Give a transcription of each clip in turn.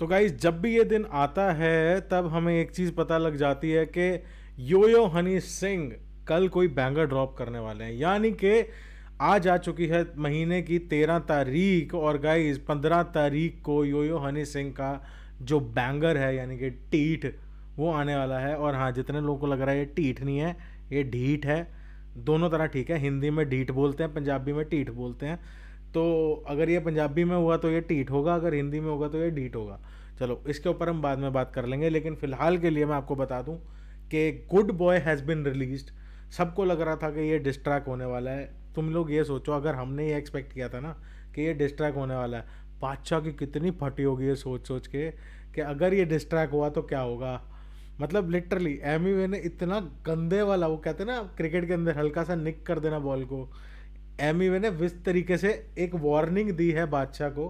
तो गाइज जब भी ये दिन आता है तब हमें एक चीज़ पता लग जाती है कि यो यो हनी सिंह कल कोई बैंगर ड्रॉप करने वाले हैं यानी कि आज आ चुकी है महीने की तेरह तारीख और गाइज पंद्रह तारीख को यो यो हनी सिंह का जो बैंगर है यानी कि टीठ वो आने वाला है और हाँ जितने लोगों को लग रहा है ये टीठ नहीं है ये ढीठ है दोनों तरह ठीक है हिंदी में ढीठ बोलते हैं पंजाबी में टीठ बोलते हैं तो अगर ये पंजाबी में हुआ तो ये टीट होगा अगर हिंदी में होगा तो ये डीट होगा चलो इसके ऊपर हम बाद में बात कर लेंगे लेकिन फ़िलहाल के लिए मैं आपको बता दूँ कि Good Boy has been release सबको लग रहा था कि ये डिस्ट्रैक होने वाला है तुम लोग ये सोचो अगर हमने ये एक्सपेक्ट किया था ना कि ये डिस्ट्रैक होने वाला है बादशाह की कितनी फटी होगी ये सोच सोच के कि अगर ये डिस्ट्रैक हुआ तो क्या होगा मतलब लिटरली एम वे ने इतना गंदे वाला वो कहते हैं ना क्रिकेट के अंदर हल्का सा निक कर देना बॉल को एम e ई ने विस्त तरीके से एक वार्निंग दी है बादशाह को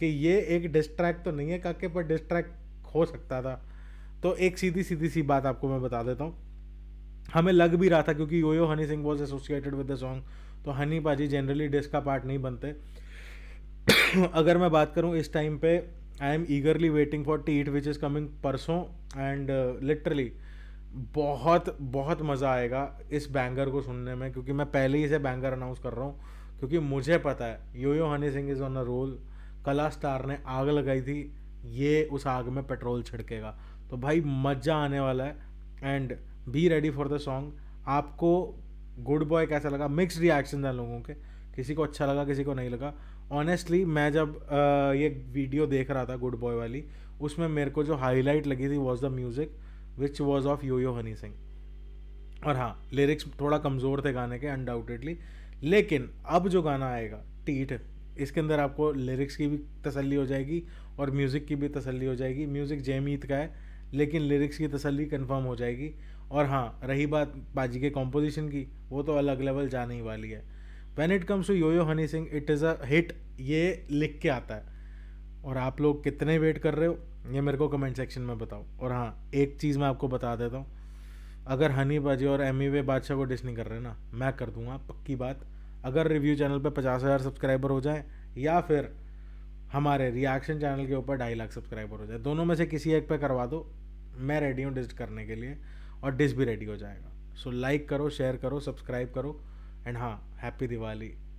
कि ये एक डिस्ट्रैक्ट तो नहीं है काके पर डिस्ट्रैक्ट हो सकता था तो एक सीधी सीधी सी बात आपको मैं बता देता हूँ हमें लग भी रहा था क्योंकि Yo Yo Honey Singh was associated with the song तो हनी पाजी जनरली डिस्क का पार्ट नहीं बनते अगर मैं बात करूँ इस टाइम पे I am eagerly waiting for टी इट विच इज़ कमिंग परसों एंड लिटरली uh, बहुत बहुत मज़ा आएगा इस बैंगर को सुनने में क्योंकि मैं पहले ही से बैंगर अनाउंस कर रहा हूँ क्योंकि मुझे पता है Yo Yo Honey Singh is on a roll Kala star ने आग लगाई थी ये उस आग में पेट्रोल छिड़केगा तो भाई मज़ा आने वाला है and be ready for the song आपको गुड बॉय कैसा लगा मिक्स रिएक्शन था लोगों के किसी को अच्छा लगा किसी को नहीं लगा ऑनेस्टली मैं जब आ, ये वीडियो देख रहा था गुड बॉय वाली उसमें मेरे को जो हाईलाइट लगी थी was the music which was of Yo Yo Honey Singh और हाँ लिरिक्स थोड़ा कमज़ोर थे गाने के अनडाउटेडली लेकिन अब जो गाना आएगा टीट इसके अंदर आपको लिरिक्स की भी तसल्ली हो जाएगी और म्यूज़िक की भी तसल्ली हो जाएगी म्यूज़िक जयमीत का है लेकिन लिरिक्स की तसल्ली कन्फर्म हो जाएगी और हाँ रही बात बाजी के कॉम्पोजिशन की वो तो अलग लेवल जाने ही वाली है when it comes to Yo Yo Honey Singh it is a hit ये लिख के आता है और आप लोग कितने वेट कर रहे हो ये मेरे को कमेंट सेक्शन में बताओ और हाँ एक चीज़ मैं आपको बता देता हूँ अगर हनी बाजी और एम वे बादशाह को डिश नहीं कर रहे ना मैं कर दूंगा पक्की बात अगर रिव्यू चैनल पर पचास हज़ार सब्सक्राइबर हो जाए या फिर हमारे रिएक्शन चैनल के ऊपर ढाई लाख सब्सक्राइबर हो जाए दोनों में से किसी एक पे करवा दो मैं रेडी हूँ डिस्ट करने के लिए और डिश भी रेडी हो जाएगा सो लाइक करो शेयर करो सब्सक्राइब करो एंड हाँ हैप्पी दिवाली